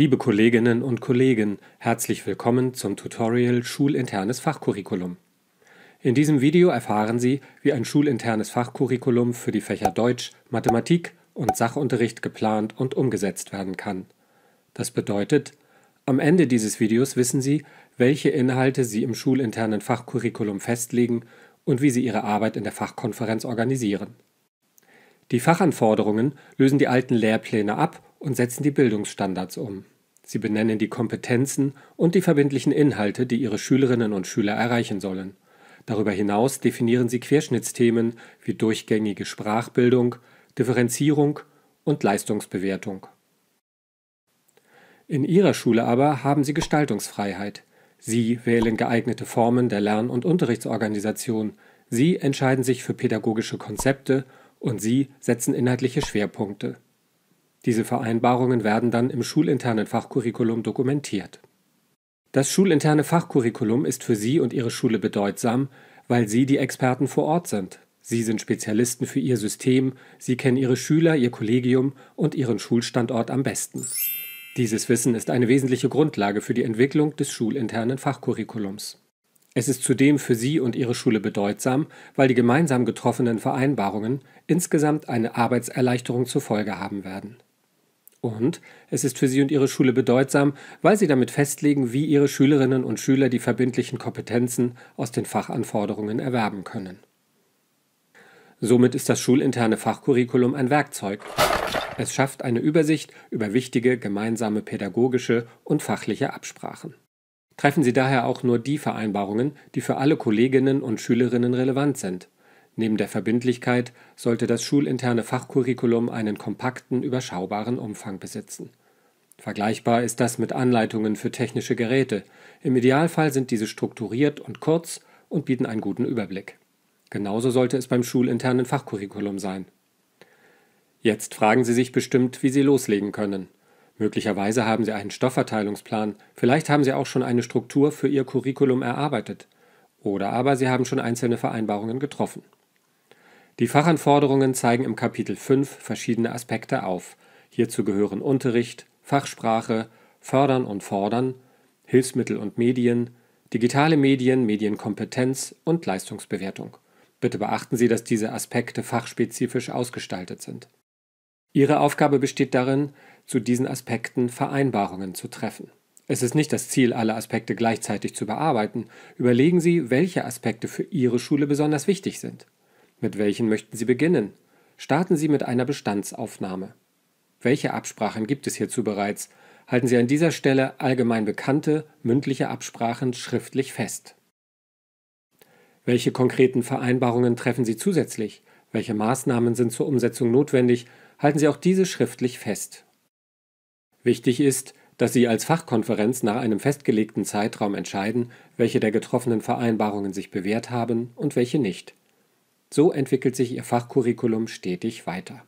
Liebe Kolleginnen und Kollegen, herzlich willkommen zum Tutorial Schulinternes Fachcurriculum. In diesem Video erfahren Sie, wie ein schulinternes Fachcurriculum für die Fächer Deutsch, Mathematik und Sachunterricht geplant und umgesetzt werden kann. Das bedeutet, am Ende dieses Videos wissen Sie, welche Inhalte Sie im schulinternen Fachcurriculum festlegen und wie Sie Ihre Arbeit in der Fachkonferenz organisieren. Die Fachanforderungen lösen die alten Lehrpläne ab und setzen die Bildungsstandards um. Sie benennen die Kompetenzen und die verbindlichen Inhalte, die ihre Schülerinnen und Schüler erreichen sollen. Darüber hinaus definieren sie Querschnittsthemen wie durchgängige Sprachbildung, Differenzierung und Leistungsbewertung. In ihrer Schule aber haben sie Gestaltungsfreiheit. Sie wählen geeignete Formen der Lern- und Unterrichtsorganisation, sie entscheiden sich für pädagogische Konzepte und sie setzen inhaltliche Schwerpunkte. Diese Vereinbarungen werden dann im schulinternen Fachcurriculum dokumentiert. Das schulinterne Fachcurriculum ist für Sie und Ihre Schule bedeutsam, weil Sie die Experten vor Ort sind. Sie sind Spezialisten für Ihr System, Sie kennen Ihre Schüler, Ihr Kollegium und Ihren Schulstandort am besten. Dieses Wissen ist eine wesentliche Grundlage für die Entwicklung des schulinternen Fachcurriculums. Es ist zudem für Sie und Ihre Schule bedeutsam, weil die gemeinsam getroffenen Vereinbarungen insgesamt eine Arbeitserleichterung zur Folge haben werden und es ist für Sie und Ihre Schule bedeutsam, weil Sie damit festlegen, wie Ihre Schülerinnen und Schüler die verbindlichen Kompetenzen aus den Fachanforderungen erwerben können. Somit ist das schulinterne Fachcurriculum ein Werkzeug. Es schafft eine Übersicht über wichtige gemeinsame pädagogische und fachliche Absprachen. Treffen Sie daher auch nur die Vereinbarungen, die für alle Kolleginnen und Schülerinnen relevant sind – Neben der Verbindlichkeit sollte das schulinterne Fachcurriculum einen kompakten, überschaubaren Umfang besitzen. Vergleichbar ist das mit Anleitungen für technische Geräte. Im Idealfall sind diese strukturiert und kurz und bieten einen guten Überblick. Genauso sollte es beim schulinternen Fachcurriculum sein. Jetzt fragen Sie sich bestimmt, wie Sie loslegen können. Möglicherweise haben Sie einen Stoffverteilungsplan, vielleicht haben Sie auch schon eine Struktur für Ihr Curriculum erarbeitet, oder aber Sie haben schon einzelne Vereinbarungen getroffen. Die Fachanforderungen zeigen im Kapitel 5 verschiedene Aspekte auf. Hierzu gehören Unterricht, Fachsprache, Fördern und Fordern, Hilfsmittel und Medien, digitale Medien, Medienkompetenz und Leistungsbewertung. Bitte beachten Sie, dass diese Aspekte fachspezifisch ausgestaltet sind. Ihre Aufgabe besteht darin, zu diesen Aspekten Vereinbarungen zu treffen. Es ist nicht das Ziel, alle Aspekte gleichzeitig zu bearbeiten. Überlegen Sie, welche Aspekte für Ihre Schule besonders wichtig sind. Mit welchen möchten Sie beginnen? Starten Sie mit einer Bestandsaufnahme. Welche Absprachen gibt es hierzu bereits? Halten Sie an dieser Stelle allgemein bekannte mündliche Absprachen schriftlich fest. Welche konkreten Vereinbarungen treffen Sie zusätzlich? Welche Maßnahmen sind zur Umsetzung notwendig? Halten Sie auch diese schriftlich fest. Wichtig ist, dass Sie als Fachkonferenz nach einem festgelegten Zeitraum entscheiden, welche der getroffenen Vereinbarungen sich bewährt haben und welche nicht. So entwickelt sich ihr Fachcurriculum stetig weiter.